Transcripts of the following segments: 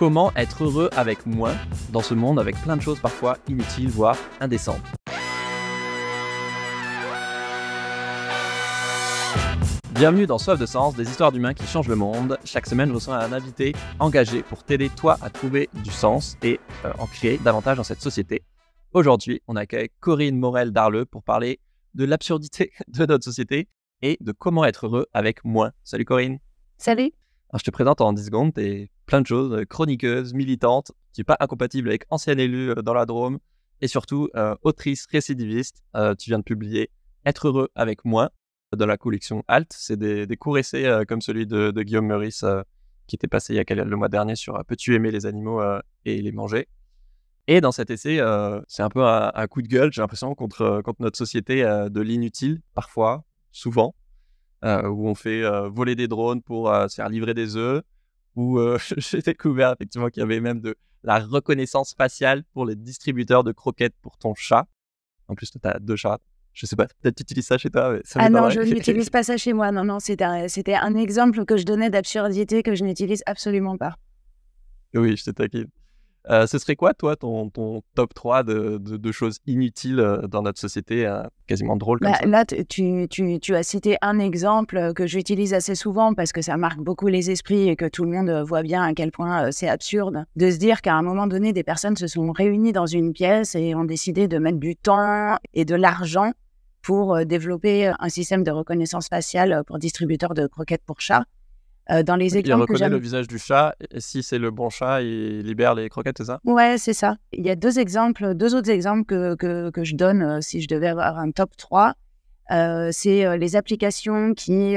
comment être heureux avec moins dans ce monde avec plein de choses parfois inutiles, voire indécentes. Bienvenue dans Soif de Sens, des histoires d'humains qui changent le monde. Chaque semaine, je reçois un invité engagé pour t'aider, toi, à trouver du sens et euh, en créer davantage dans cette société. Aujourd'hui, on accueille Corinne Morel d'Arleux pour parler de l'absurdité de notre société et de comment être heureux avec moins. Salut Corinne. Salut. je te présente en 10 secondes, et plein de choses, euh, chroniqueuse, militante, qui n'est pas incompatible avec ancienne élue euh, dans la Drôme, et surtout euh, autrice récidiviste. tu viens de publier Être heureux avec moi dans la collection Alt. C'est des, courts essais comme celui de, Guillaume Meurice qui était passé il y a le mois dernier sur Peux-tu aimer les animaux et les manger Et dans cet essai, c'est un peu un, coup de gueule, j'ai l'impression, contre, contre notre société de l'inutile, parfois, souvent, où on fait voler des drones pour se faire livrer des œufs où euh, j'ai découvert effectivement qu'il y avait même de la reconnaissance faciale pour les distributeurs de croquettes pour ton chat. En plus, tu as deux chats. Je sais pas, peut-être tu utilises ça chez toi. ah non, je n'utilise pas ça chez moi. Non, non, c'était un, exemple que je donnais d'absurdité que je n'utilise absolument pas. Oui, je t'ai euh, ce serait quoi, toi, ton, top 3 de, choses inutiles euh, dans notre société, euh, quasiment drôle comme bah, Là, tu, tu, as cité un exemple que j'utilise assez souvent parce que ça marque beaucoup les esprits et que tout le monde voit bien à quel point c'est absurde de se dire qu'à un moment donné, des personnes se sont réunies dans une pièce et ont décidé de mettre du temps et de l'argent pour développer un système de reconnaissance faciale pour distributeurs de croquettes pour chats. Euh, dans les il reconnaît le visage du chat. Et si c'est le bon chat, il libère les croquettes, c'est ça Ouais, c'est ça. Il y a deux exemples, deux autres exemples que, que, que je donne euh, si je devais avoir un top 3. Euh, c'est les applications qui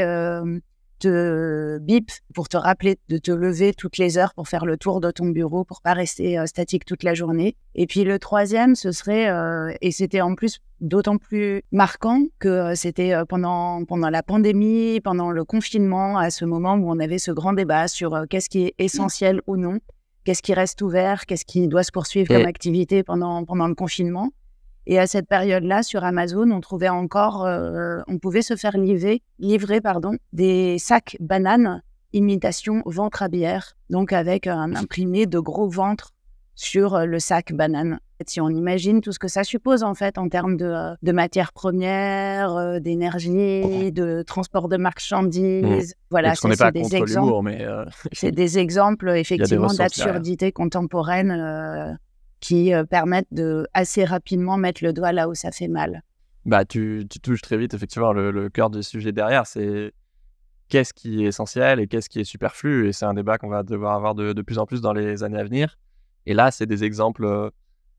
de euh, bip pour te rappeler de te lever toutes les heures pour faire le tour de ton bureau, pour pas rester euh, statique toute la journée. Et puis le troisième, ce serait, euh, et c'était en plus d'autant plus marquant que c'était pendant, pendant la pandémie, pendant le confinement, à ce moment où on avait ce grand débat sur qu'est-ce qui est mmh. essentiel ou non, qu'est-ce qui reste ouvert, qu'est-ce qui doit se poursuivre comme activité pendant, pendant le confinement. Et à cette période-là, sur Amazon, on trouvait encore, euh, on pouvait se faire livrer, livrer pardon, des sacs bananes imitation ventre à bière, donc avec un mmh. imprimé de gros ventre sur euh, le sac banane. Si on imagine tout ce que ça suppose en fait en termes de, euh, matières premières, d'énergie, de transport de mmh. marchandises, voilà, c'est des exemples. Mais c'est des exemples effectivement d'absurdité contemporaine qui euh, permettent de assez rapidement mettre le doigt là où ça fait mal. Bah, tu, touches très vite effectivement le, cœur du sujet derrière, c'est qu'est-ce qui est essentiel et qu'est-ce qui est superflu, et c'est un débat qu'on va devoir avoir de, plus en plus dans les années à venir. Et là, c'est des exemples euh,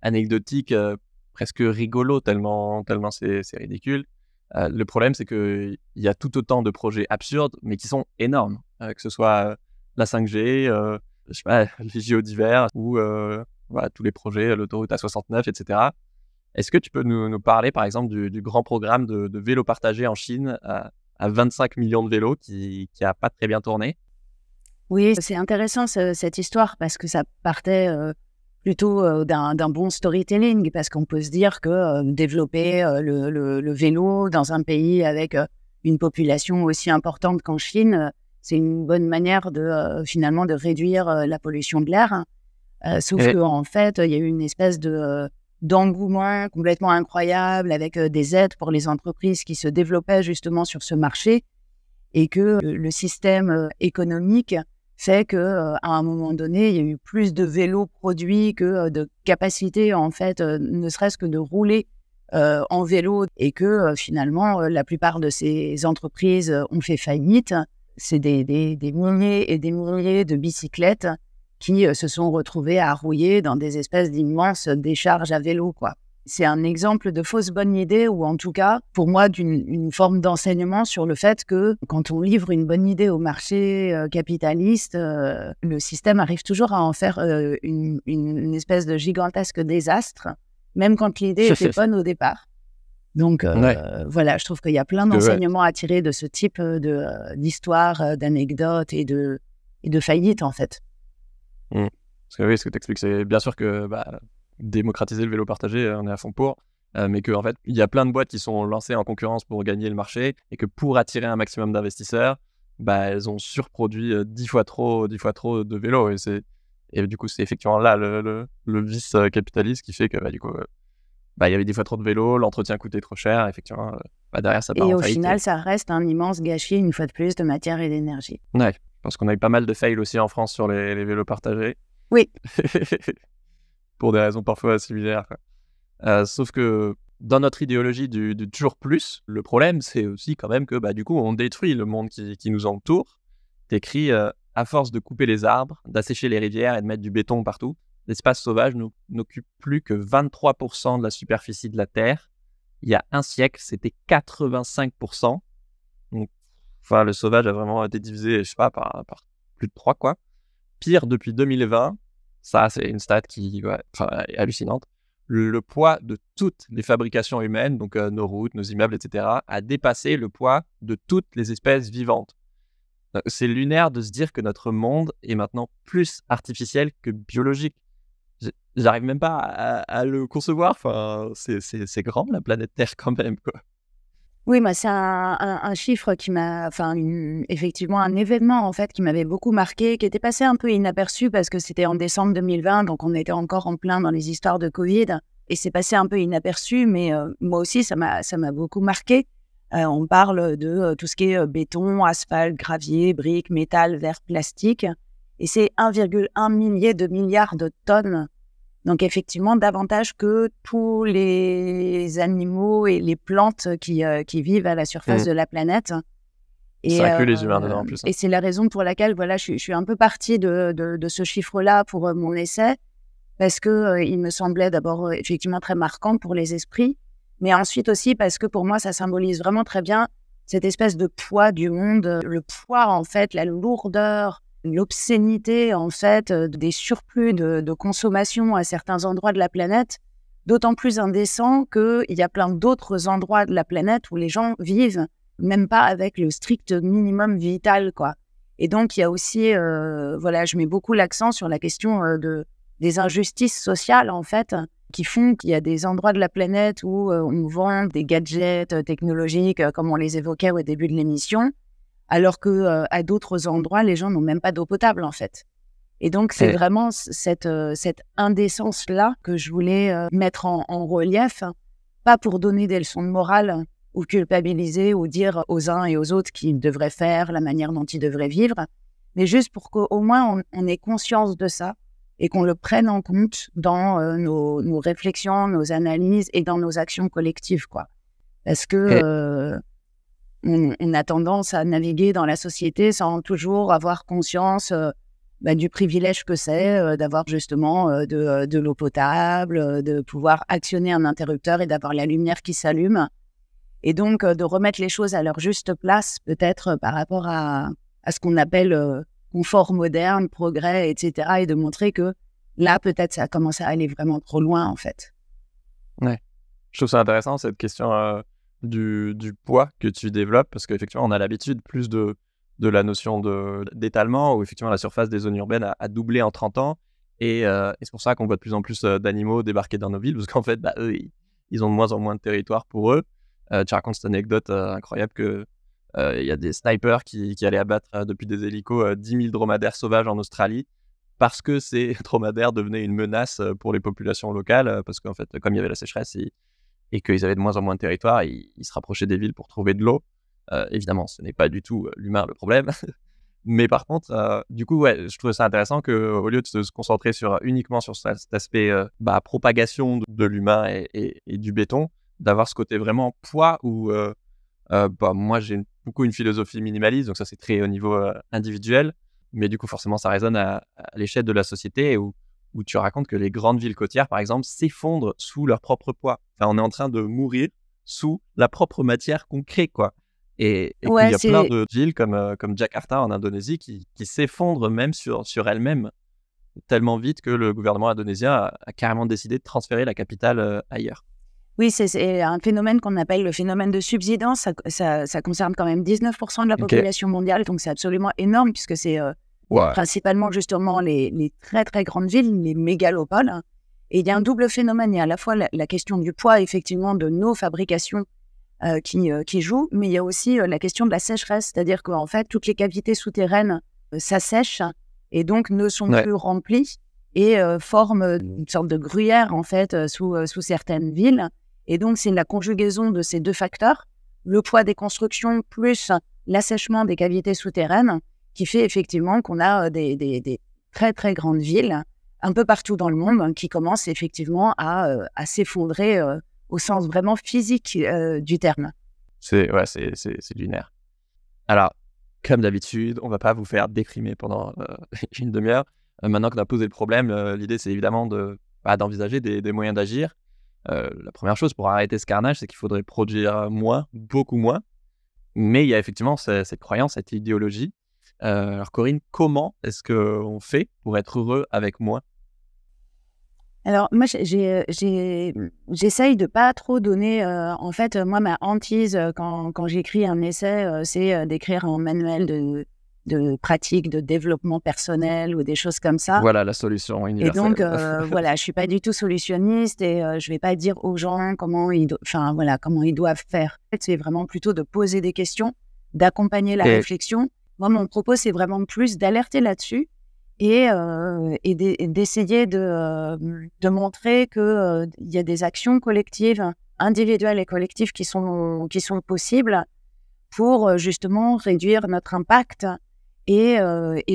anecdotiques, euh, presque rigolos, tellement, tellement c'est ridicule. le problème, c'est qu'il y a tout autant de projets absurdes, mais qui sont énormes, que ce soit la 5G, je pas, les JO ou tous les projets, euh, l'autoroute A69, etc. Est-ce que tu peux nous, parler, par exemple, du, grand programme de, de vélos partagés en Chine euh, à, 25 millions de vélos qui n'a pas très bien tourné Oui, c'est intéressant cette histoire parce que ça partait euh, plutôt d'un bon storytelling parce qu'on peut se dire que développer le, le, vélo dans un pays avec une population aussi importante qu'en Chine, c'est une bonne manière de finalement de réduire la pollution de l'air. Hein. Euh, sauf qu'en en fait, il y a eu une espèce de euh, d'engouement complètement incroyable avec euh, des aides pour les entreprises qui se développaient justement sur ce marché et que le système économique fait que à un moment donné, il y a eu plus de vélos produits que de capacités, en fait, ne serait-ce que de rouler en vélo, et que finalement la plupart de ces entreprises ont fait faillite. C'est des, des, des milliers et des milliers de bicyclettes qui euh, se sont retrouvés à rouiller dans des espèces d'immenses décharges à vélo, quoi. C'est un exemple de fausse bonne idée, ou en tout cas, pour moi, d'une forme d'enseignement sur le fait que quand on livre une bonne idée au marché euh, capitaliste, euh, le système arrive toujours à en faire une, une, espèce de gigantesque désastre, même quand l'idée était bonne au départ. Donc voilà, je trouve qu'il y a plein d'enseignements à tirer de ce type d'histoire, d'anecdotes et de, et de faillite, en fait. Mm. que oui, ce que tu expliques, c'est bien sûr que bah, démocratiser le vélo partagé, euh, on est à fond pour. Euh, mais qu'en en fait, il y a plein de boîtes qui sont lancées en concurrence pour gagner le marché et que pour attirer un maximum d'investisseurs, bah, elles ont surproduit euh, dix fois trop, dix fois trop de vélos. Et, c'est, et du coup, c'est effectivement là le, vice capitaliste qui fait que bah, du coup, bah, il y avait dix fois trop de vélos, l'entretien coûtait trop cher, effectivement, bah, derrière ça Et au final, ça reste un immense gâchis, une fois de plus, de matière et d'énergie. Ouais parce qu'on a eu pas mal de fails aussi en France sur les, vélos partagés. Oui. Pour des raisons parfois similaires. Euh, sauf que dans notre idéologie du, toujours plus, le problème, c'est aussi quand même que bah, du coup, on détruit le monde qui, nous entoure. T'écris euh, à force de couper les arbres, d'assécher les rivières et de mettre du béton partout, l'espace sauvage n'occupe plus que 23% de la superficie de la Terre. Il y a un siècle, c'était 85%. Enfin, le sauvage a vraiment été divisé, je sais pas, par, plus de trois, quoi. Pire, depuis 2020, ça, c'est une stat qui est hallucinante. Le, poids de toutes les fabrications humaines, donc euh, nos routes, nos immeubles, etc., a dépassé le poids de toutes les espèces vivantes. Euh, c'est lunaire de se dire que notre monde est maintenant plus artificiel que biologique. J'arrive même pas à, à le concevoir. Enfin, c'est grand la planète Terre quand même. Quoi. Oui, moi bah, c'est un, chiffre qui m'a, enfin, effectivement, un événement en fait qui m'avait beaucoup marqué, qui était passé un peu inaperçu parce que c'était en décembre 2020, donc on était encore en plein dans les histoires de Covid et c'est passé un peu inaperçu, mais euh, moi aussi, ça m'a, ça m'a beaucoup marqué. Euh, on parle de euh, tout ce qui est béton, asphalte, gravier, briques, métal, verre, plastique. Et c'est 1,1 millier de milliards de tonnes donc effectivement, davantage que tous les animaux et les plantes qui, euh, vivent à la surface mmh. de la planète. Et, ça inclut les euh, humains dedans en plus. Hein. Et c'est la raison pour laquelle voilà, je, suis un peu partie de, de ce chiffre-là pour euh, mon essai, parce que il me semblait d'abord effectivement très marquant pour les esprits, mais ensuite aussi parce que pour moi, ça symbolise vraiment très bien cette espèce de poids du monde, le poids en fait, la lourdeur l'obscénité en fait euh, des surplus de, consommation à certains endroits de la planète, d'autant plus indécent qu'il y a plein d'autres endroits de la planète où les gens vivent même pas avec le strict minimum vital quoi. Et donc il y a aussi euh, voilà, je mets beaucoup l'accent sur la question euh, de des injustices sociales en fait qui font qu'il y a des endroits de la planète où on vend des gadgets technologiques comme on les évoquait au début de l'émission alors que euh, à d'autres endroits, les gens n'ont même pas d'eau potable en fait. Et donc c'est vraiment cette, euh, cette indécence là que je voulais euh, mettre en, relief, pas pour donner des leçons de morale ou culpabiliser ou dire aux uns et aux autres qu'ils devraient faire, la manière dont ils devraient vivre, mais juste pour qu'au moins on, ait conscience de ça et qu'on le prenne en compte dans nos, réflexions, nos analyses et dans nos actions collectives quoi. Parce que on, a tendance à naviguer dans la société sans toujours avoir conscience euh, bah, du privilège que c'est euh, d'avoir justement euh, de, l'eau potable, de pouvoir actionner un interrupteur et d'avoir la lumière qui s'allume. Et donc de remettre les choses à leur juste place, peut-être par rapport à, ce qu'on appelle confort moderne, progrès, etc. Et de montrer que là, peut-être, ça a commencé à aller vraiment trop loin, en fait. Ouais. Je trouve ça intéressant, cette question du, poids que tu développes Parce qu'effectivement, on a l'habitude plus de, de la notion d'étalement où effectivement la surface des zones urbaines a, doublé en 30 ans. Euh, et, c'est pour ça qu'on voit de plus en plus euh, d'animaux débarquer dans nos villes, parce qu'en fait, bah, eux, ils, ont de moins en moins de territoire pour eux. Euh, tu racontes cette anecdote incroyable que il y a des snipers qui, qui allaient abattre depuis des hélicos 10 000 dromadaires sauvages en Australie, parce que ces dromadaires devenaient une menace pour les populations locales, parce qu'en fait, comme il y avait la sécheresse, ils, et qu'ils avaient de moins en moins de territoire, ils, se rapprochaient des villes pour trouver de l'eau. Euh, évidemment, ce n'est pas du tout euh, l'humain le problème. Mais par contre, euh, du coup, ouais, je trouvais ça intéressant qu'au lieu de se, concentrer sur, uniquement sur cet aspect bah, propagation de, l'humain et, du béton, d'avoir ce côté vraiment poids où bah, moi j'ai beaucoup une philosophie minimaliste, donc ça c'est très au niveau individuel. Mais du coup, forcément, ça résonne à, l'échelle de la société où où tu racontes que les grandes villes côtières, par exemple, s'effondrent sous leur propre poids. Enfin, on est en train de mourir sous la propre matière qu'on crée, quoi. Et, il y a plein de villes comme, euh, comme Jakarta en Indonésie qui, qui s'effondrent même sur, sur elles-mêmes tellement vite que le gouvernement indonésien a, carrément décidé de transférer la capitale euh, ailleurs. Oui, c'est un phénomène qu'on appelle le phénomène de subsidence. Ça, ça, concerne quand même 19% de la population mondiale, donc c'est absolument énorme puisque c'est euh, Principalement, justement, les, très, très grandes villes, les mégalopoles. Et il y a un double phénomène. Il y a à la fois la, question du poids, effectivement, de nos fabrications euh, euh, qui, jouent, mais il y a aussi euh, la question de la sécheresse, c'est-à-dire qu'en fait, toutes les cavités souterraines s'assèchent et donc ne sont plus remplies et forment mmh. une sorte de gruyère, en fait, sous certaines villes. Et donc, c'est la conjugaison de ces deux facteurs, le poids des constructions plus l'assèchement des cavités souterraines, qui fait effectivement qu'on a euh, des, très très grandes villes un peu partout dans le monde hein, qui commencent effectivement à, euh, s'effondrer euh, au sens vraiment physique du terme. C'est ouais, c'est lunaire. Alors, comme d'habitude, on va pas vous faire déprimer pendant une demi-heure. maintenant qu'on a posé le problème, l'idée c'est évidemment de bah, d'envisager des, moyens d'agir. la première chose pour arrêter ce carnage, c'est qu'il faudrait produire moins, beaucoup moins. Mais il y a effectivement cette croyance, cette idéologie euh, alors Corinne, comment est-ce qu'on fait pour être heureux avec moi alors moi, euh, j'essaye de pas trop donner. Euh, en fait, moi, ma hantise quand, j'écris un essai, c'est d'écrire un manuel de, pratique, de développement personnel ou des choses comme ça. Voilà la solution universelle. Et donc voilà, je suis pas du tout solutionniste et je vais pas dire aux gens comment ils, voilà, comment ils doivent faire. C'est vraiment plutôt de poser des questions, d'accompagner la réflexion moi, mon propos, c'est vraiment plus d'alerter là-dessus et, euh, d'essayer de, euh, montrer qu'il euh, y a des actions collectives, individuelles et collectives qui sont, possibles pour justement réduire notre impact et,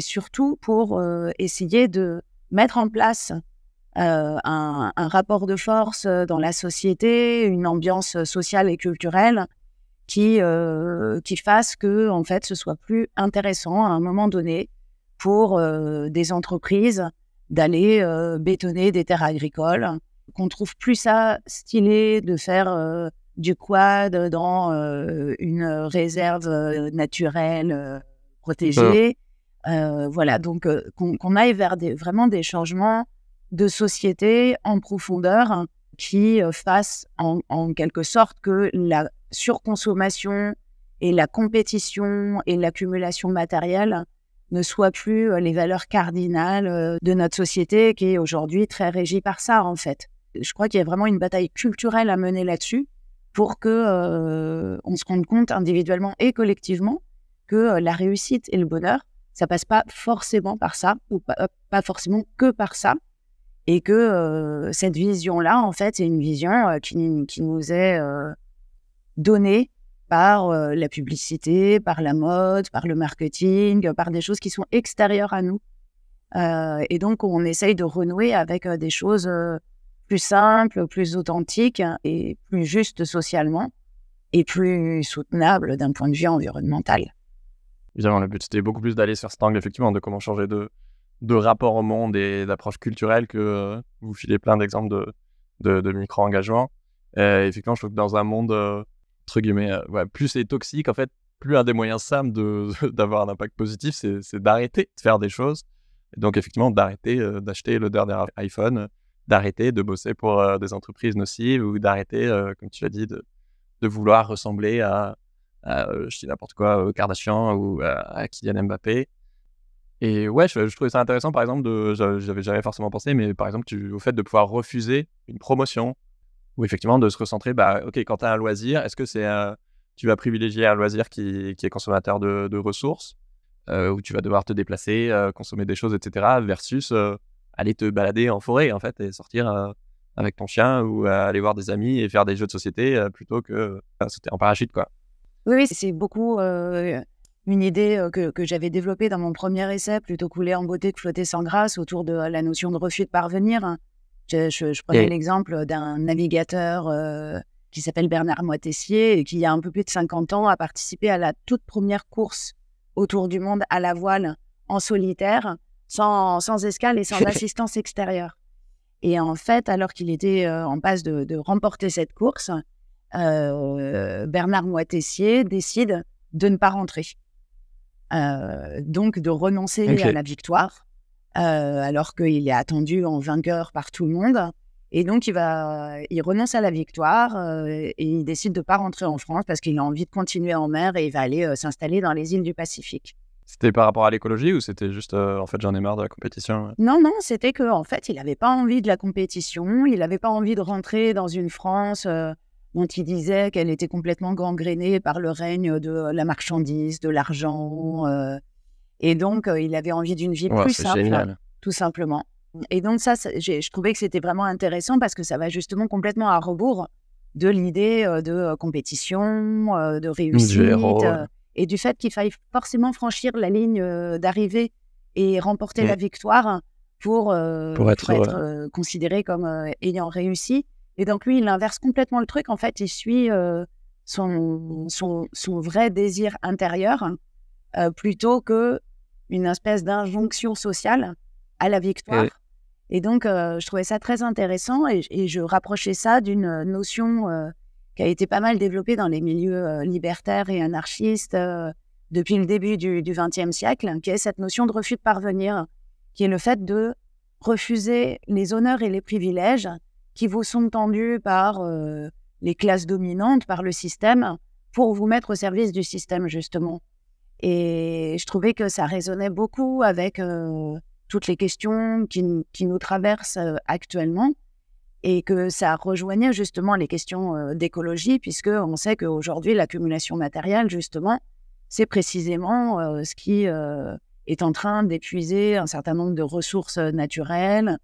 surtout pour essayer de mettre en place un, rapport de force dans la société, une ambiance sociale et culturelle qui, euh, qui fasse que en fait, ce soit plus intéressant à un moment donné pour euh, des entreprises d'aller euh, bétonner des terres agricoles, qu'on trouve plus ça stylé de faire euh, du quad dans une réserve naturelle protégée. Mmh. voilà, donc qu'on aille vers des, vraiment des changements de société en profondeur qui fassent en, en quelque sorte que la, surconsommation et la compétition et l'accumulation matérielle ne soient plus euh, les valeurs cardinales euh, de notre société qui est aujourd'hui très régie par ça, en fait. Je crois qu'il y a vraiment une bataille culturelle à mener là-dessus pour que euh, on se rende compte individuellement et collectivement que la réussite et le bonheur, ça passe pas forcément par ça ou pas, forcément que par ça, et que cette vision-là, en fait, c'est une vision qui, qui, nous est donnée par euh, la publicité, par la mode, par le marketing, euh, par des choses qui sont extérieures à nous. Euh, et donc, on essaye de renouer avec des choses plus simples, plus authentiques et plus justes socialement et plus soutenables d'un point de vue environnemental. Évidemment, le but, c'était beaucoup plus d'aller sur cet angle, effectivement, de comment changer de, de rapport au monde et d'approche culturelle que vous filez plein d'exemples de, de, de micro engagement Effectivement, je trouve que dans un monde entre guillemets, plus c'est toxique, en fait, plus un des moyens simples d'avoir un impact positif, c'est d'arrêter de faire des choses. Et donc, effectivement, d'arrêter d'acheter le dernier iPhone, d'arrêter de bosser pour des entreprises nocives ou d'arrêter, comme tu l'as dit, de, de, vouloir ressembler à, je sais n'importe quoi, Kardashian ou à, Kylian Mbappé. Et ouais, je, trouvais ça intéressant, par exemple, j'avais jamais forcément pensé, mais par exemple, tu, au fait de pouvoir refuser une promotion ou effectivement de se recentrer, bah, ok, quand tu as un loisir, est-ce que c'est euh, tu vas privilégier un loisir qui, qui est consommateur de, ressources, euh, où tu vas devoir te déplacer, euh, consommer des choses, etc., versus aller te balader en forêt, en fait, et sortir avec ton chien ou aller voir des amis et faire des jeux de société plutôt que sauter en parachute, quoi. Oui, oui c'est beaucoup une idée que, que j'avais développée dans mon premier essai, plutôt couler en beauté que flotter sans grâce, autour de la notion de refus de parvenir. Je, prenais l'exemple d'un navigateur euh, qui s'appelle Bernard Moitessier qui, il y a un peu plus de 50 ans, a participé à la toute première course autour du monde à la voile en solitaire, sans, escale et sans assistance extérieure. Et en fait, alors qu'il était euh, en passe de, remporter cette course, euh, Bernard Moitessier décide de ne pas rentrer. donc de renoncer à la victoire euh, alors qu'il est attendu en vainqueur par tout le monde. Et donc, il, va, il renonce à la victoire euh, et il décide de ne pas rentrer en France parce qu'il a envie de continuer en mer et il va aller euh, s'installer dans les îles du Pacifique. C'était par rapport à l'écologie ou c'était juste en fait j'en ai marre de la compétition Non, non, c'était que en fait il n'avait pas envie de la compétition, il n'avait pas envie de rentrer dans une France dont il disait qu'elle était complètement gangrénée par le règne de la marchandise, de l'argent, et donc, euh, il avait envie d'une vie plus simple, tout simplement. Et donc, ça, je trouvais que c'était vraiment intéressant parce que ça va justement complètement à rebours de l'idée euh, de euh, compétition, de réussite, et du fait qu'il faille forcément franchir la ligne d'arrivée et remporter mm. la victoire pour, être, considéré comme ayant réussi. Et donc, lui, il inverse complètement le truc. En fait, il suit son, son, son, vrai désir intérieur. plutôt que une espèce d'injonction sociale à la victoire. Et donc, euh, je trouvais ça très intéressant et, je rapprochais ça d'une euh, notion euh, qui a été pas mal développée dans les milieux libertaires et anarchistes depuis le début du XXe siècle, qui est cette notion de refus de parvenir, qui est le fait de refuser les honneurs et les privilèges qui vous sont tendus par les classes dominantes, par le système, pour vous mettre au service du système, justement. Et je trouvais que ça résonnait beaucoup avec toutes les questions qui, qui nous traversent actuellement et que ça rejoignait justement les questions d'écologie, puisque on sait qu'aujourd'hui, l'accumulation matérielle, justement, c'est précisément ce qui est en train d'épuiser un certain nombre de ressources naturelles,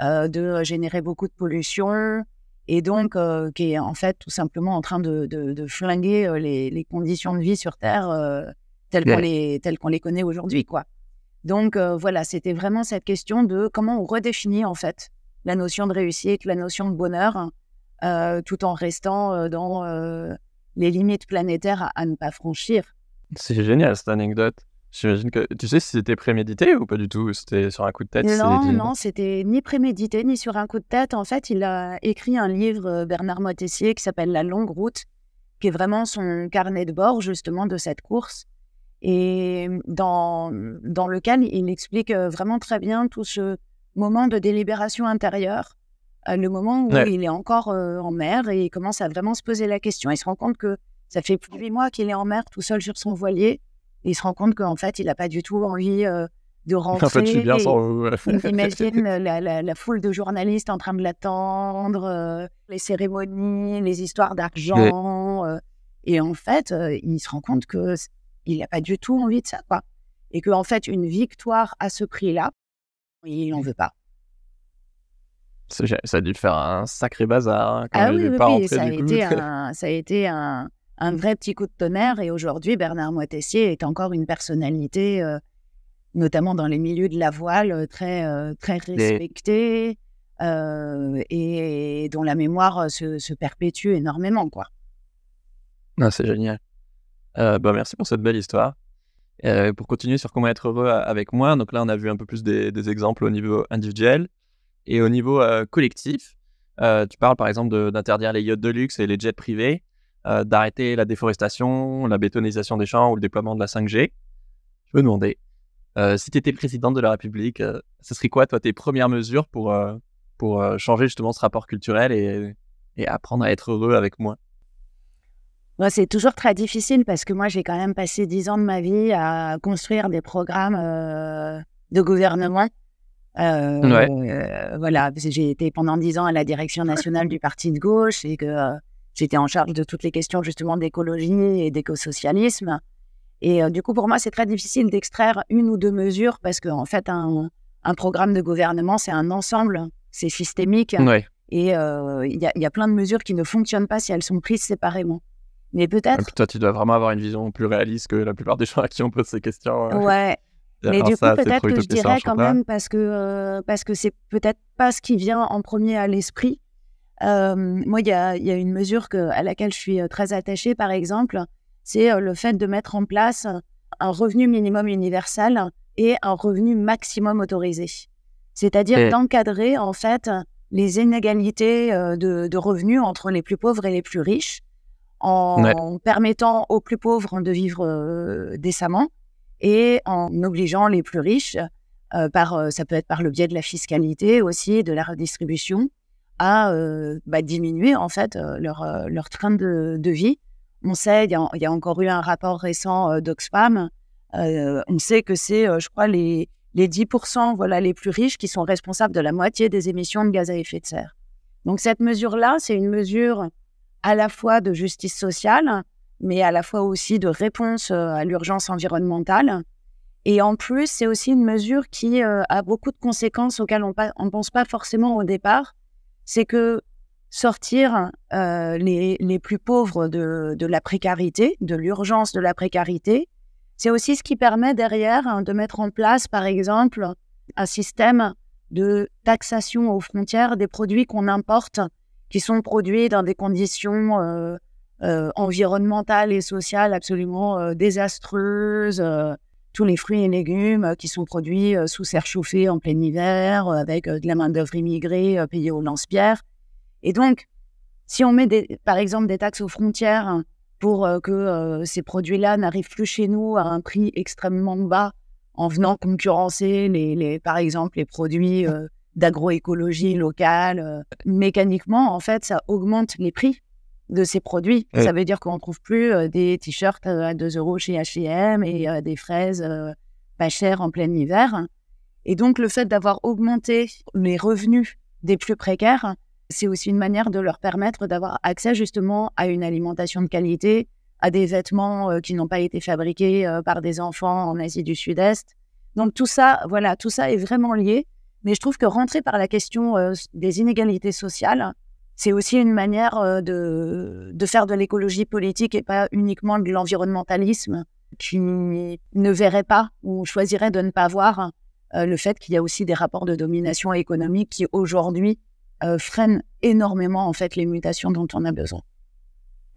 de générer beaucoup de pollution, et donc qui est en fait tout simplement en train de, de, flinguer les, les, conditions de vie sur Terre telles qu'on les, connaît aujourd'hui, quoi. Donc euh, voilà, c'était vraiment cette question de comment on redéfinit en fait la notion de réussite, la notion de bonheur, euh, tout en restant euh, dans les limites planétaires à, ne pas franchir. C'est génial cette anecdote. J'imagine que tu sais si c'était prémédité ou pas du tout, c'était sur un coup de tête. Non, non, c'était ni prémédité ni sur un coup de tête. En fait, il a écrit un livre Bernard Moitessier qui s'appelle La longue route, qui est vraiment son carnet de bord justement de cette course et dans, dans lequel il explique euh, vraiment très bien tout ce moment de délibération intérieure, euh, le moment où il est encore euh, en mer et il commence à vraiment se poser la question. Il se rend compte que ça fait plus de huit mois qu'il est en mer tout seul sur son voilier. il se rend compte qu'en fait, il n'a pas du tout envie de rentrer. En fait, je suis bien sans... on imagine la, foule de journalistes en train de l'attendre, les cérémonies, les histoires d'argent. et en fait, il se rend compte que il n'a pas du tout envie de ça, quoi. Et qu'en en fait, une victoire à ce prix-là, il n'en mmh. veut pas. Ça a dû faire un sacré bazar. Hein, ah oui, ça, a été un, vrai petit coup de tonnerre. Et aujourd'hui, Bernard Moitessier est encore une personnalité, euh, notamment dans les milieux de la voile, euh, très, euh, très respectée et... dont la mémoire se, perpétue énormément. quoi. Ah, c'est génial. Euh, bah, merci pour cette belle histoire. Euh, pour continuer sur comment être heureux euh, avec moi, donc là on a vu un peu plus des, exemples au niveau individuel et au niveau collectif. tu parles par exemple d'interdire les yachts de luxe et les jets privés, d'arrêter la déforestation, la bétonisation des champs ou le déploiement de la 5G. Je me demandais, si tu étais président de la République, ce serait quoi toi tes premières mesures pour, pour changer justement ce rapport culturel et apprendre à être heureux avec moi c'est toujours très difficile parce que moi, j'ai quand même passé dix ans de ma vie à construire des programmes euh, de gouvernement. Euh, voilà, j'ai été pendant dix ans à la direction nationale du parti de gauche et que euh, j'étais en charge de toutes les questions justement d'écologie et d'écosocialisme. Et du coup, pour moi, c'est très difficile d'extraire une ou deux mesures parce qu'en fait, un, programme de gouvernement, c'est un ensemble, c'est systémique. Et il y a plein de mesures qui ne fonctionnent pas si elles sont prises séparément. Mais peut-être. toi, tu dois vraiment avoir une vision plus réaliste que la plupart des gens à qui on pose ces questions. Hein. Ouais. Mais ah, du coup, peut-être que je dirais quand même, parce que, euh, parce que c'est peut-être pas ce qui vient en premier à l'esprit. Euh, moi, il y a, y a, une mesure que, à laquelle je suis euh, très attachée, par exemple, c'est le fait de mettre en place un revenu minimum universel et un revenu maximum autorisé. C'est-à-dire d'encadrer, en fait, les inégalités de revenus entre les plus pauvres et les plus riches en permettant aux plus pauvres de vivre décemment et en obligeant les plus riches, par, ça peut être par le biais de la fiscalité aussi, de la redistribution, à bah, diminuer en fait leur, leur train de, vie. On sait, il y, a encore eu un rapport récent d'Oxfam, on sait que c'est, je crois, les, les 10% voilà, les plus riches qui sont responsables de la moitié des émissions de gaz à effet de serre. Donc cette mesure-là, c'est une mesure à la fois de justice sociale, mais à la fois aussi de réponse euh, à l'urgence environnementale. Et en plus, c'est aussi une mesure qui euh, a beaucoup de conséquences auxquelles on ne pense pas forcément au départ. C'est que sortir euh, les, plus pauvres de, la précarité, de l'urgence de la précarité, c'est aussi ce qui permet derrière hein, de mettre en place, par exemple, un système de taxation aux frontières des produits qu'on importe qui sont produits dans des conditions euh, euh, environnementales et sociales absolument euh, désastreuses. tous les fruits et légumes qui sont produits sous serre chauffée en plein hiver, avec de la main-d'œuvre immigrée payée au lance-pierre. Et donc, si on met des, par exemple des taxes aux frontières hein, pour que ces produits-là n'arrivent plus chez nous à un prix extrêmement bas en venant concurrencer, les, les par exemple, les produits d'agroécologie locale. Euh, mécaniquement, en fait, ça augmente les prix de ces produits. Ça veut dire qu'on ne trouve plus euh, des t-shirts euh, à 2 euros chez H&M et des fraises pas chères en plein hiver. Et donc, le fait d'avoir augmenté les revenus des plus précaires, c'est aussi une manière de leur permettre d'avoir accès justement à une alimentation de qualité, à des vêtements qui n'ont pas été fabriqués par des enfants en Asie du Sud-Est. Donc tout ça, voilà, tout ça est vraiment lié. Mais je trouve que rentrer par la question euh, des inégalités sociales, c'est aussi une manière euh, de, faire de l'écologie politique et pas uniquement de l'environnementalisme qui ne verrait pas ou choisirait de ne pas voir euh, le fait qu'il y a aussi des rapports de domination économique qui aujourd'hui freinent énormément en fait les mutations dont on a besoin.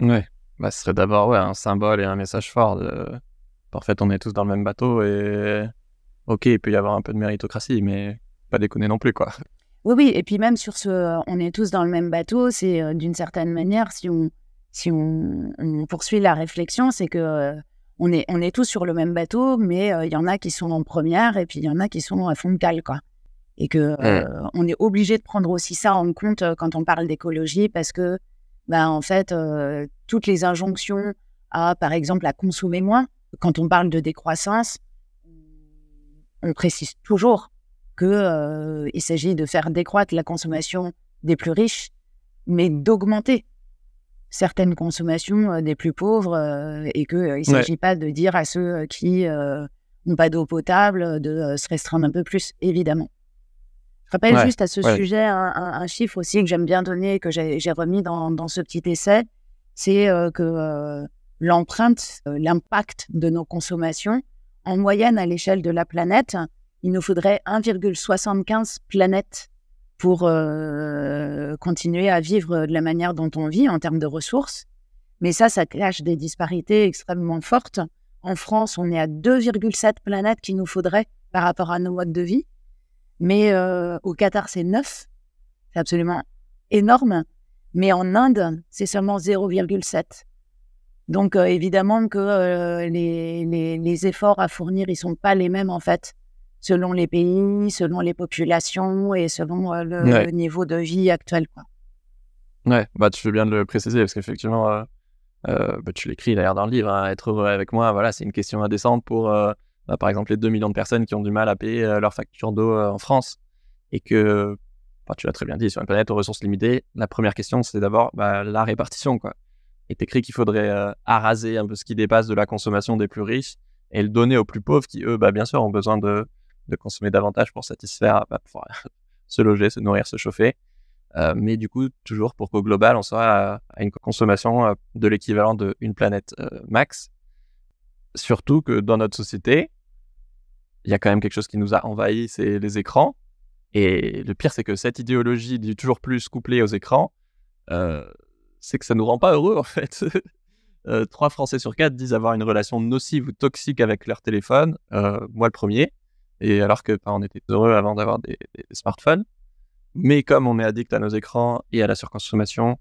Oui, bah, ce serait d'abord ouais, un symbole et un message fort de... En fait, on est tous dans le même bateau et ok, il peut y avoir un peu de méritocratie, mais déconner non plus, quoi. Oui, oui, et puis même sur ce, euh, on est tous dans le même bateau, c'est euh, d'une certaine manière, si on, si on, poursuit la réflexion, c'est que euh, on, est, on est tous sur le même bateau, mais il y en a qui sont en première et puis il y en a qui sont à fond de cale, quoi. Et que mmh. on est obligé de prendre aussi ça en compte quand on parle d'écologie, parce que, ben en fait, toutes les injonctions à, par exemple, à consommer moins, quand on parle de décroissance, on précise toujours qu'il s'agit de faire décroître la consommation des plus riches, mais d'augmenter certaines consommations des plus pauvres et qu'il ne s'agit pas de dire à ceux qui n'ont pas d'eau potable de se restreindre un peu plus, évidemment. Je rappelle juste à ce sujet un, chiffre aussi que j'aime bien donner, que j'ai remis dans, ce petit essai, c'est que l'empreinte, l'impact de nos consommations, en moyenne à l'échelle de la planète, il nous faudrait 1,75 planètes pour euh, continuer à vivre de la manière dont on vit en termes de ressources. Mais ça, ça cache des disparités extrêmement fortes. En France, on est à 2,7 planètes qu'il nous faudrait par rapport à nos modes de vie. Mais euh, au Qatar, c'est 9. C'est absolument énorme. Mais en Inde, c'est seulement 0,7. Donc euh, évidemment que les, les efforts à fournir, ils ne sont pas les mêmes en fait selon les pays, selon les populations et selon euh, le, niveau de vie actuel. Quoi. Ouais, bah, tu fais bien de le préciser parce qu'effectivement, euh, euh, bah, tu l'écris d'ailleurs dans le livre, hein, être heureux avec moi, voilà, c'est une question indécente pour bah, par exemple les 2 millions de personnes qui ont du mal à payer leur facture d'eau en France et que, bah, tu l'as très bien dit, sur une planète aux ressources limitées, la première question c'est d'abord bah, la répartition. Quoi. Et écrit qu'il faudrait araser un peu ce qui dépasse de la consommation des plus riches et le donner aux plus pauvres qui, eux, bah, bien sûr, ont besoin de, de consommer davantage pour satisfaire, bah, pour se loger, se nourrir, se chauffer. Euh, mais du coup, toujours pour qu'au global, on soit à, une consommation euh, de l'équivalent d'une planète euh, max. Surtout que dans notre société, il y a quand même quelque chose qui nous a envahi, c'est les écrans. Et le pire, c'est que cette idéologie du toujours plus couplée aux écrans, c'est que ça nous rend pas heureux en fait. Trois Français sur quatre disent avoir une relation nocive ou toxique avec leur téléphone, moi le premier. Et alors que ben, on était heureux avant d'avoir des, smartphones. Mais comme on est addict à nos écrans et à la surconsommation,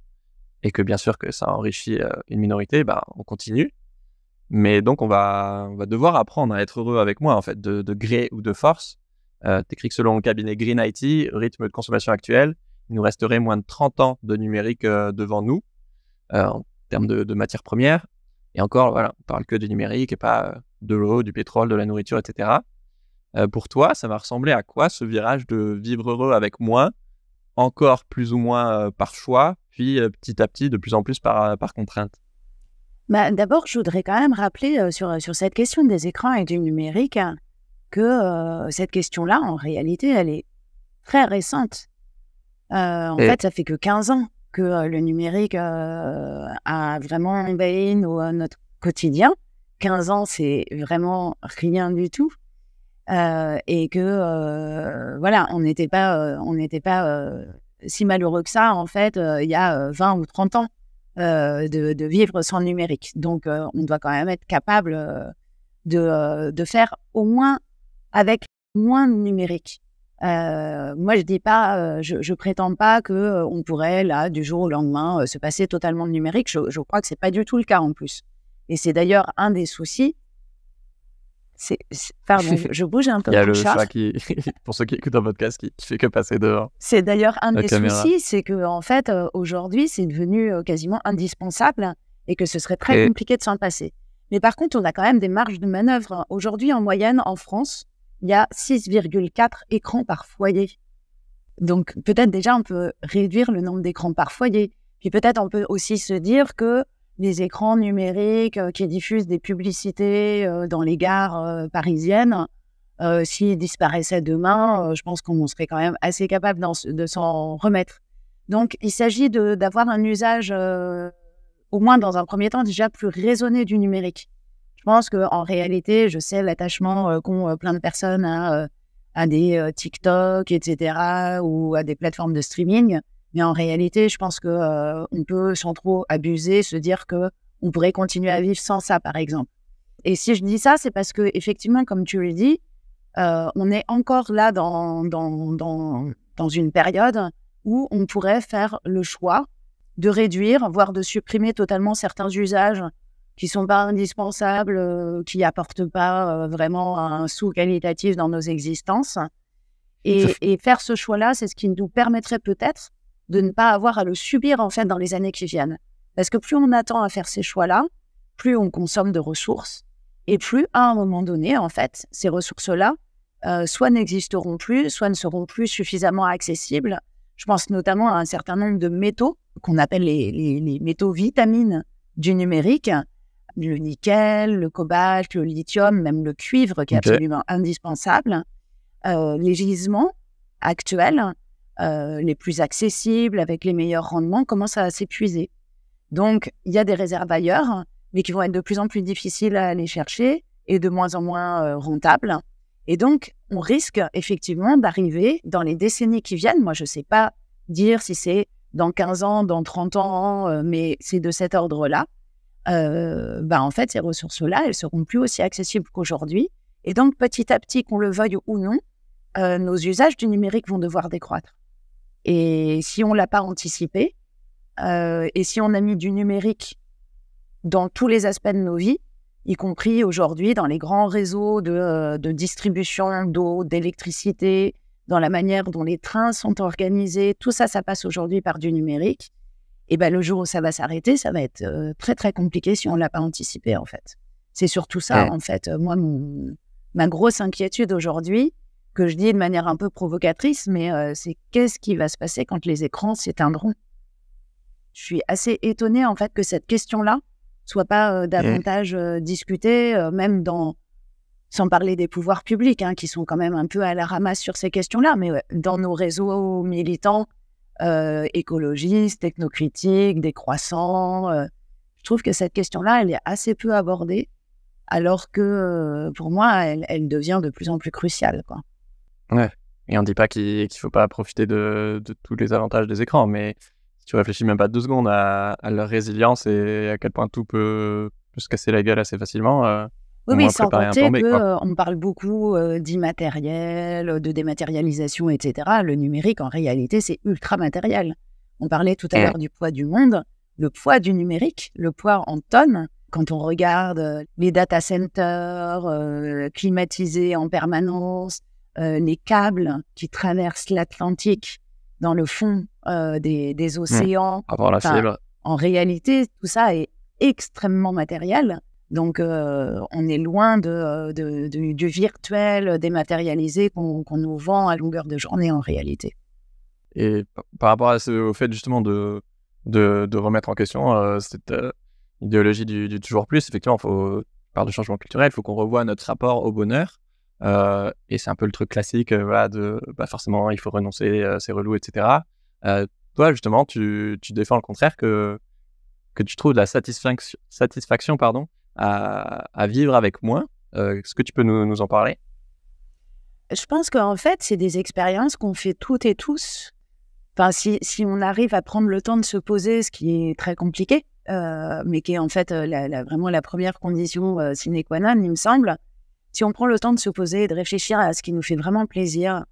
et que bien sûr que ça enrichit euh, une minorité, ben, on continue. Mais donc on va, on va devoir apprendre à être heureux avec moi, en fait, de, gré ou de force. Euh, T'écris que selon le cabinet Green IT, rythme de consommation actuel, il nous resterait moins de 30 ans de numérique euh, devant nous, euh, en termes de, matières premières. Et encore, voilà, on parle que du numérique et pas de l'eau, du pétrole, de la nourriture, etc. Euh, pour toi, ça va ressembler à quoi ce virage de vivre heureux avec moi, encore plus ou moins euh, par choix, puis euh, petit à petit, de plus en plus par, contrainte bah, D'abord, je voudrais quand même rappeler sur, cette question des écrans et du numérique hein, que cette question-là, en réalité, elle est très récente. en fait, ça fait que 15 ans que le numérique a vraiment envahi notre quotidien. 15 ans, c'est vraiment rien du tout. Euh, et que euh, voilà, on n'était pas, euh, on n'était pas si malheureux que ça en fait il y a 20 ou 30 ans de, vivre sans numérique. Donc on doit quand même être capable de, faire au moins avec moins de numérique. moi, je dis pas, je, prétends pas que on pourrait là du jour au lendemain se passer totalement de numérique. Je, je crois que c'est pas du tout le cas en plus. Et c'est d'ailleurs un des soucis c'est, pardon, je bouge un peu. Il y a le chat, qui, pour ceux qui écoutent un podcast, qui, ne fait que passer dehors. C'est d'ailleurs un des soucis, c'est qu'en fait, euh, aujourd'hui, c'est devenu euh, quasiment indispensable et que ce serait très compliqué de s'en passer. Mais par contre, on a quand même des marges de manœuvre. Hein. Aujourd'hui, en moyenne, en France, il y a 6,4 écrans par foyer. Donc peut-être déjà, on peut réduire le nombre d'écrans par foyer. Puis peut-être on peut aussi se dire que des écrans numériques euh, qui diffusent des publicités euh, dans les gares euh, parisiennes. S'ils disparaissaient demain, je pense qu'on serait quand même assez capable de s'en remettre. Donc, il s'agit d'avoir un usage, au moins dans un premier temps, déjà plus raisonné du numérique. Je pense qu'en réalité, je sais l'attachement qu'ont plein de personnes à, à des TikTok, etc., ou à des plateformes de streaming. Mais en réalité, je pense que on peut, sans trop abuser, se dire que on pourrait continuer à vivre sans ça, par exemple. Et si je dis ça, c'est parce que effectivement, comme tu le dis, on est encore là dans, dans, dans, dans, une période où on pourrait faire le choix de réduire, voire de supprimer totalement certains usages qui sont pas indispensables, qui n'apportent pas vraiment un sou qualitatif dans nos existences. et faire ce choix-là, c'est ce qui nous permettrait peut-être de ne pas avoir à le subir en fait dans les années qui viennent. Parce que plus on attend à faire ces choix-là, plus on consomme de ressources et plus à un moment donné, en fait, ces ressources-là, euh, soit n'existeront plus, soit ne seront plus suffisamment accessibles. Je pense notamment à un certain nombre de métaux qu'on appelle les, les, métaux vitamines du numérique, le nickel, le cobalt, le lithium, même le cuivre qui est absolument indispensable, euh, les gisements actuels euh, les plus accessibles, avec les meilleurs rendements, commencent à s'épuiser. Donc, il y a des réserves ailleurs, mais qui vont être de plus en plus difficiles à aller chercher et de moins en moins euh, rentables. Et donc, on risque effectivement d'arriver dans les décennies qui viennent. Moi, je ne sais pas dire si c'est dans 15 ans, dans 30 ans, euh, mais c'est de cet ordre-là. Bah, en fait, ces ressources-là, elles seront plus aussi accessibles qu'aujourd'hui. Et donc, petit à petit, qu'on le veuille ou non, nos usages du numérique vont devoir décroître. Et si on l'a pas anticipé, euh, et si on a mis du numérique dans tous les aspects de nos vies, y compris aujourd'hui dans les grands réseaux euh, de, distribution d'eau, d'électricité, dans la manière dont les trains sont organisés, tout ça, ça passe aujourd'hui par du numérique. Et ben, le jour où ça va s'arrêter, ça va être euh, très très compliqué si on l'a pas anticipé en fait. C'est surtout ça en fait. Moi, ma grosse inquiétude aujourd'hui, que je dis de manière un peu provocatrice, mais euh, c'est qu'est-ce qui va se passer quand les écrans s'éteindront Je suis assez étonnée en fait que cette question-là soit pas euh, davantage euh, discutée, même dans sans parler des pouvoirs publics, hein, qui sont quand même un peu à la ramasse sur ces questions-là, mais dans nos réseaux militants, écologistes, technocritiques, décroissants, je trouve que cette question-là, elle est assez peu abordée, alors que pour moi, elle, devient de plus en plus cruciale. Quoi. Et on ne dit pas qu'il ne faut pas profiter de, tous les avantages des écrans, mais si tu réfléchis même pas deux secondes à, leur résilience et à quel point tout peut, se casser la gueule assez facilement. Euh, oui, mais sans compter qu'on euh, parle beaucoup euh, d'immatériel, de dématérialisation, etc. Le numérique, en réalité, c'est ultra matériel. On parlait tout à l'heure du poids du monde. Le poids du numérique, le poids en tonnes, quand on regarde euh, les data centers climatisés en permanence, euh, les câbles qui traversent l'Atlantique dans le fond euh, des, hmm. océans. En réalité, tout ça est extrêmement matériel. Donc, euh, on est loin de, du virtuel dématérialisé qu'on nous vend à longueur de journée en réalité. Et par rapport au fait justement de, remettre en question cette idéologie du, toujours plus, effectivement, faut, par le changement culturel, il faut qu'on revoie notre rapport au bonheur euh, et c'est un peu le truc classique, euh, voilà, de bah, forcément, il faut renoncer, euh, c'est relou, etc. toi, justement, tu, défends le contraire, que, que tu trouves de la satisfaction, pardon, à, vivre avec moins. Est-ce que tu peux nous, en parler je pense qu'en fait, c'est des expériences qu'on fait toutes et tous. Enfin, si, si, on arrive à prendre le temps de se poser, ce qui est très compliqué, mais qui est en fait vraiment la première condition sine qua non, il me semble, si on prend le temps de se poser et de réfléchir à ce qui nous fait vraiment plaisir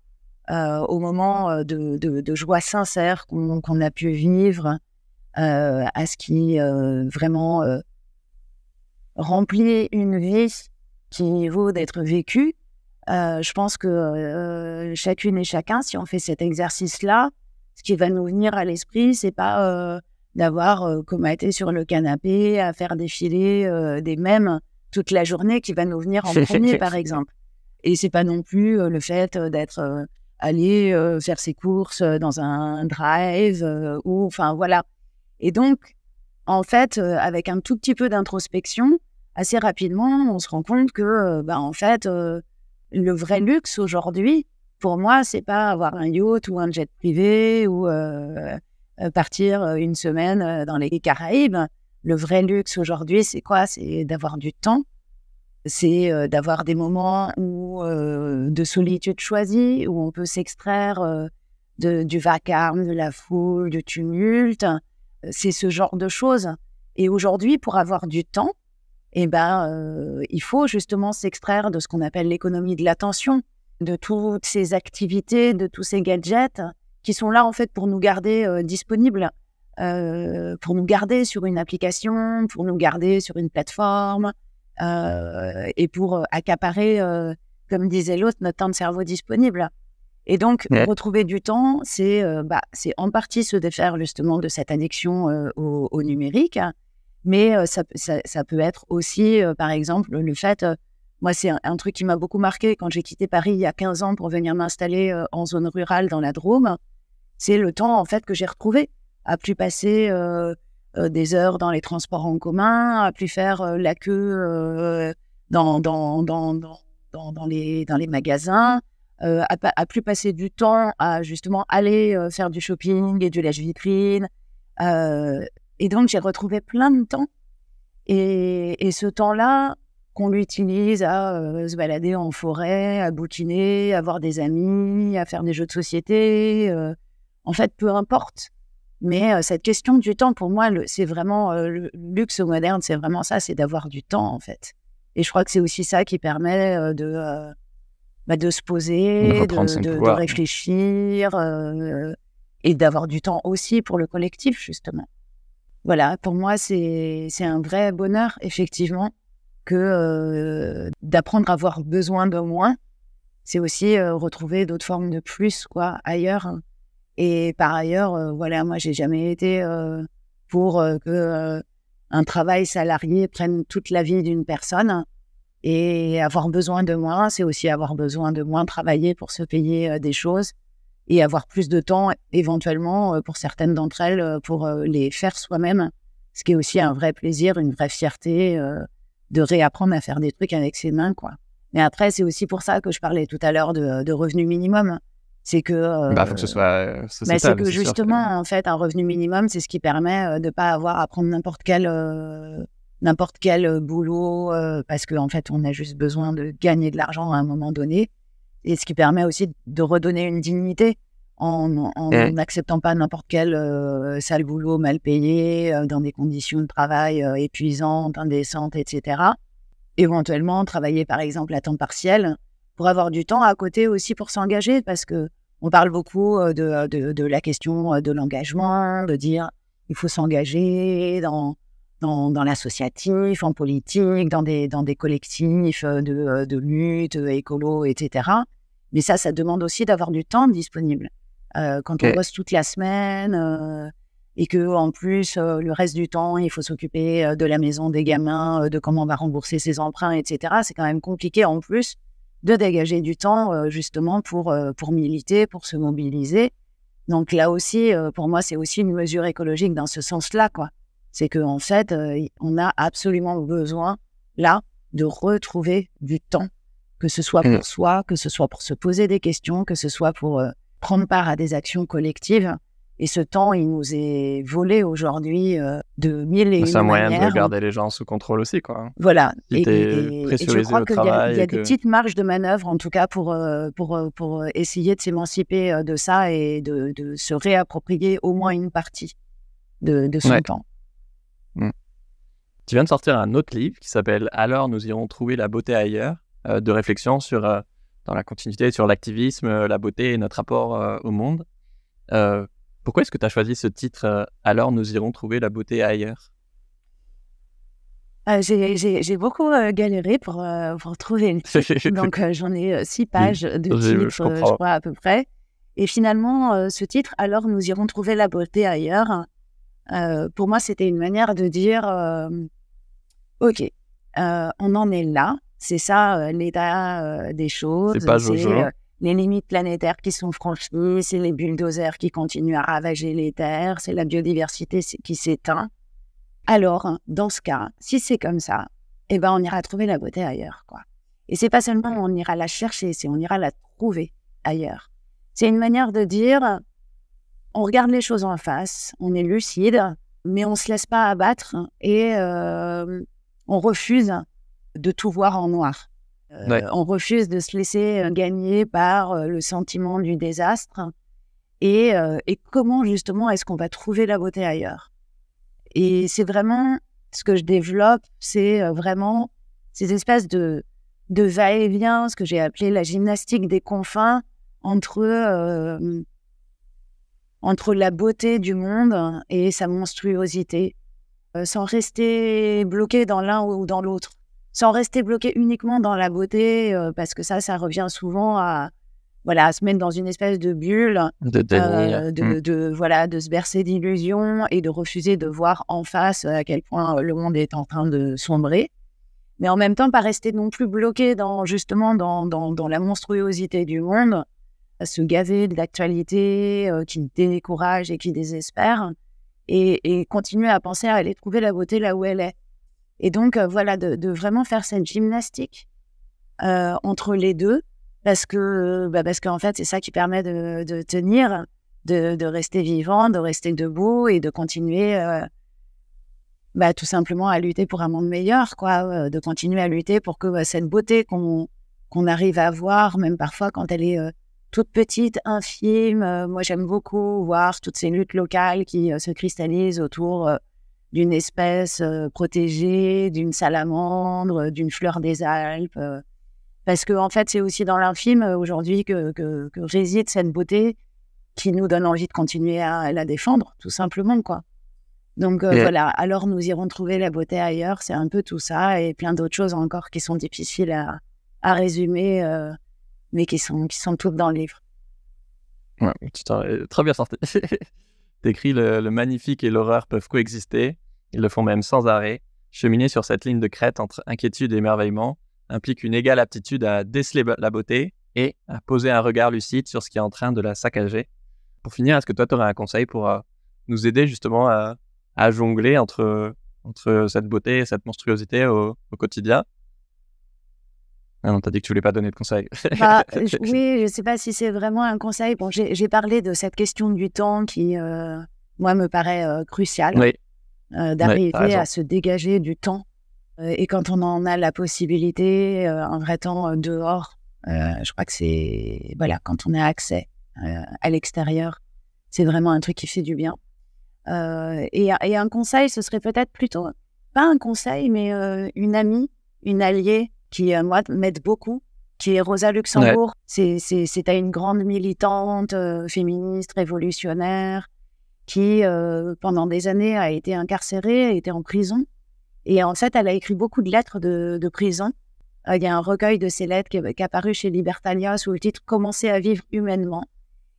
euh, au moment euh, de, joie sincère qu'on a pu vivre, euh, à ce qui vraiment remplit une vie qui vaut d'être vécue, je pense que chacune et chacun, si on fait cet exercice-là, ce qui va nous venir à l'esprit, c'est pas d'avoir euh, été sur le canapé à faire défiler des mèmes toute la journée qui va nous venir en premier, par exemple. Et c'est pas non plus euh, le fait euh, d'être euh, allé faire ses courses dans un drive ou enfin voilà. Et donc, en fait, avec un tout petit peu d'introspection, assez rapidement, on se rend compte que, bah, en fait, le vrai luxe aujourd'hui, pour moi, c'est pas avoir un yacht ou un jet privé ou partir une semaine dans les Caraïbes le vrai luxe aujourd'hui, c'est quoi C'est d'avoir du temps, c'est euh, d'avoir des moments où, euh, de solitude choisie, où on peut s'extraire euh, du vacarme, de la foule, du tumulte. C'est ce genre de choses. Et aujourd'hui, pour avoir du temps, eh ben, il faut justement s'extraire de ce qu'on appelle l'économie de l'attention, de toutes ces activités, de tous ces gadgets qui sont là en fait pour nous garder disponibles. Euh, pour nous garder sur une application, pour nous garder sur une plateforme euh, et pour euh, accaparer, comme disait l'autre, notre temps de cerveau disponible. Et donc, retrouver du temps, c'est bah, en partie se défaire justement de cette addiction au, numérique, mais ça, peut être aussi, par exemple, le fait, moi c'est un, un, truc qui m'a beaucoup marqué quand j'ai quitté Paris il y a 15 ans pour venir m'installer en zone rurale dans la Drôme, c'est le temps en fait que j'ai retrouvé à plus passer euh, euh, des heures dans les transports en commun, à plus faire euh, la queue dans, dans, dans, dans, les, dans les magasins, à, plus passer du temps à justement aller faire du shopping et du lèche-vitrine. et donc, j'ai retrouvé plein de temps. Et, et ce temps-là, qu'on l'utilise à se balader en forêt, à boutiner, à voir des amis, à faire des jeux de société. en fait, peu importe. Mais cette question du temps, pour moi, c'est vraiment le luxe moderne, c'est vraiment ça, c'est d'avoir du temps, en fait. Et je crois que c'est aussi ça qui permet bah, de, se poser, de, réfléchir et d'avoir du temps aussi pour le collectif, justement. Voilà, pour moi, c'est un vrai bonheur, effectivement, que d'apprendre à avoir besoin de moins. C'est aussi retrouver d'autres formes de plus, quoi, ailleurs. Hein. Et par ailleurs, euh, voilà, moi, j'ai jamais été euh, pour euh, que un travail salarié prenne toute la vie d'une personne. Et avoir besoin de moins, c'est aussi avoir besoin de moins travailler pour se payer des choses et avoir plus de temps éventuellement pour certaines d'entre elles pour les faire soi-même, ce qui est aussi un vrai plaisir, une vraie fierté de réapprendre à faire des trucs avec ses mains. quoi. Mais après, c'est aussi pour ça que je parlais tout à l'heure de, de revenu minimum. C'est que. Euh, bah, faut que ce soit. Euh, c'est que justement, en fait, un revenu minimum, c'est ce qui permet euh, de ne pas avoir à prendre n'importe quel. n'importe quel boulot parce qu'en en fait on a juste besoin de gagner de l'argent à un moment donné et ce qui permet aussi de redonner une dignité en n'acceptant pas n'importe quel sale boulot mal payé, dans des conditions de travail épuisantes, indécentes, etc. Éventuellement, travailler par exemple à temps partiel, pour avoir du temps à côté aussi pour s'engager parce que on parle beaucoup euh, euh, de, la question euh, de l'engagement, de dire il faut s'engager dans, dans, l'associatif, en politique, dans des, dans des collectifs de, de lutte, écolo, etc. Mais ça, ça demande aussi d'avoir du temps disponible. quand on bosse toute la semaine et que en plus le reste du temps il faut s'occuper de la maison des gamins, de comment on va rembourser ses emprunts, etc. C'est quand même compliqué en plus de dégager du temps euh, justement pour, euh, pour militer, pour se mobiliser. Donc là aussi, euh, pour moi, c'est aussi une mesure écologique dans ce sens-là, C'est qu'en en fait, on a absolument besoin là de retrouver du temps, que ce soit pour mmh. soi, que ce soit pour se poser des questions, que ce soit pour prendre part à des actions collectives. Et ce temps, il nous est volé aujourd'hui euh, de mille et bah, une C'est un moyen de garder les gens sous contrôle aussi, quoi. Hein. Voilà. et, et, je crois qu'il y a, des petites marges de manœuvre, en tout cas, pour, euh, pour, euh, pour essayer de s'émanciper de ça et de, de, se réapproprier au moins une partie de, de son temps. Mm. Tu viens de sortir un autre livre qui s'appelle Alors nous irons trouver la beauté ailleurs, de réflexion sur, dans la continuité sur l'activisme, la beauté et notre rapport au monde. Euh, pourquoi est-ce que tu as choisi euh, ce titre Alors nous irons trouver la beauté ailleurs J'ai beaucoup galéré pour, trouver une titre. Donc j'en ai six pages de titre, je, crois, à peu près. Et finalement, ce titre, Alors nous irons trouver la beauté ailleurs, pour moi, c'était une manière de dire euh, Ok, euh, on en est là. C'est ça l'état des choses. C'est pas Jojo les limites planétaires qui sont franchies, c'est les bulldozers qui continuent à ravager les terres, c'est la biodiversité qui s'éteint. Alors, dans ce cas, si c'est comme ça, eh ben, on ira trouver la beauté ailleurs, quoi. Et c'est pas seulement on ira la chercher, c'est on ira la trouver ailleurs. C'est une manière de dire, on regarde les choses en face, on est lucide, mais on se laisse pas abattre et euh, on refuse de tout voir en noir. Euh, on refuse de se laisser euh, gagner par euh, le sentiment du désastre. Et, comment justement est-ce qu'on va trouver la beauté ailleurs Et c'est vraiment ce que je développe, c'est vraiment ces espèces de, va-et-vient, ce que j'ai appelé la gymnastique des confins entre, entre la beauté du monde et sa monstruosité, sans rester bloqué dans l'un ou dans l'autre sans rester bloqué uniquement dans la beauté, euh, parce que ça, ça revient souvent à, voilà, se mettre dans une espèce de bulle, euh, euh, hmm. de, voilà, de se bercer d'illusions et de refuser de voir en face à quel point le monde est en train de sombrer. Mais en même temps, pas rester non plus bloqué dans, justement dans, la monstruosité du monde, à se gaver de l'actualité qui décourage et qui désespère, et continuer à penser à aller trouver la beauté là où elle est. Et donc, euh, voilà, de, vraiment faire cette gymnastique euh, entre les deux, parce que, bah, parce qu'en fait, c'est ça qui permet de, tenir, de, rester vivant, de rester debout et de continuer, euh, bah, tout simplement à lutter pour un monde meilleur, quoi, de continuer à lutter pour que bah, cette beauté qu'on qu'on arrive à voir, même parfois quand elle est toute petite, infime. moi, j'aime beaucoup voir toutes ces luttes locales qui se cristallisent autour d'une espèce protégée, d'une salamandre, d'une fleur des Alpes. parce que en fait, c'est aussi dans l'infime aujourd'hui que, réside cette beauté qui nous donne envie de continuer à la défendre, tout simplement, quoi. Donc voilà, alors nous irons trouver la beauté ailleurs, c'est un peu tout ça, et plein d'autres choses encore qui sont difficiles à, résumer, mais qui sont, qui sont toutes dans le livre. Ouais, euh, très bien sorti. T'écris le magnifique et l'horreur peuvent coexister. Ils le font même sans arrêt. Cheminer sur cette ligne de crête entre inquiétude et émerveillement implique une égale aptitude à déceler la beauté et à poser un regard lucide sur ce qui est en train de la saccager. Pour finir, est-ce que toi, tu aurais un conseil pour euh, nous aider justement à, jongler entre, entre cette beauté et cette monstruosité au, quotidien ah non, t'as dit que tu voulais pas donner de conseil. Bah, je, oui, je sais pas si c'est vraiment un conseil. Bon, j'ai parlé de cette question du temps qui, euh, moi, me paraît euh, cruciale. Oui. Euh, d'arriver à se dégager du temps. Euh, et quand on en a la possibilité, euh, un vrai temps dehors, je crois que c'est, voilà, quand on a accès à l'extérieur, c'est vraiment un truc qui fait du bien. Et, un conseil, ce serait peut-être plutôt, pas un conseil, mais une amie, une alliée qui, moi, m'aide beaucoup, qui est Rosa Luxembourg. C'est C'est une grande militante féministe, révolutionnaire, qui, euh, pendant des années, a été incarcérée, a été en prison. Et en fait, elle a écrit beaucoup de lettres de, prison. Euh, il y a un recueil de ces lettres qui, euh, est apparu chez Libertalia sous le titre Commencer à vivre humainement.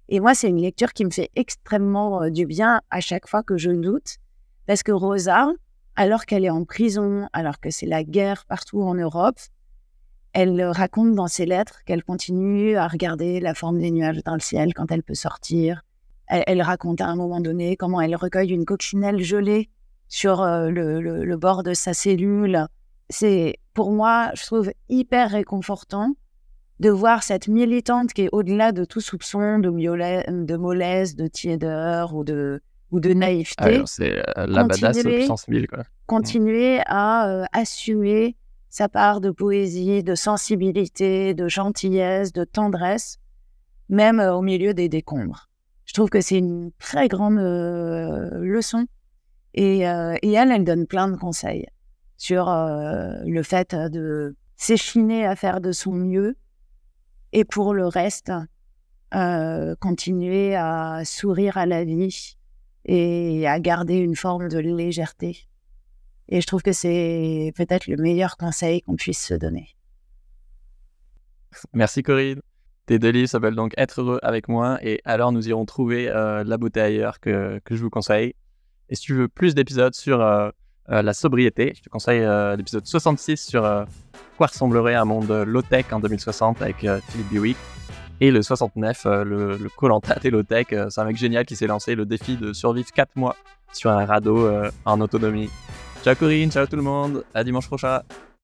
Et moi, c'est une lecture qui me fait extrêmement du bien à chaque fois que je doute. Parce que Rosa, alors qu'elle est en prison, alors que c'est la guerre partout en Europe, elle raconte dans ses lettres qu'elle continue à regarder la forme des nuages dans le ciel quand elle peut sortir, elle, raconte à un moment donné comment elle recueille une coccinelle gelée sur euh, le, bord de sa cellule. C'est pour moi, je trouve hyper réconfortant de voir cette militante qui est au-delà de tout soupçon de, mollesse, de tiédeur ou de, naïveté. c'est euh, la badass puissance 1000. Quoi. Continuer mm. à euh, assumer sa part de poésie, de sensibilité, de gentillesse, de tendresse, même au milieu des décombres. Je trouve que c'est une très grande euh, leçon. Euh, et, elle, elle donne plein de conseils sur euh, le fait de s'échiner à faire de son mieux et pour le reste, continuer à sourire à la vie et à garder une forme de légèreté. Et je trouve que c'est peut-être le meilleur conseil qu'on puisse se donner. Merci Corinne. Tes deux livres s'appellent donc Être heureux avec moi et Alors nous irons trouver euh, la beauté ailleurs que, je vous conseille. Et si tu veux plus d'épisodes sur euh, euh, la sobriété, je te conseille l'épisode 66 sur quoi ressemblerait un monde low-tech en 2060 avec Philippe Biwick. Et le 69, le, le low-tech », c'est un mec génial qui s'est lancé le défi de survivre 4 mois sur un radeau en autonomie. Ciao Corinne, ciao tout le monde, à dimanche prochain.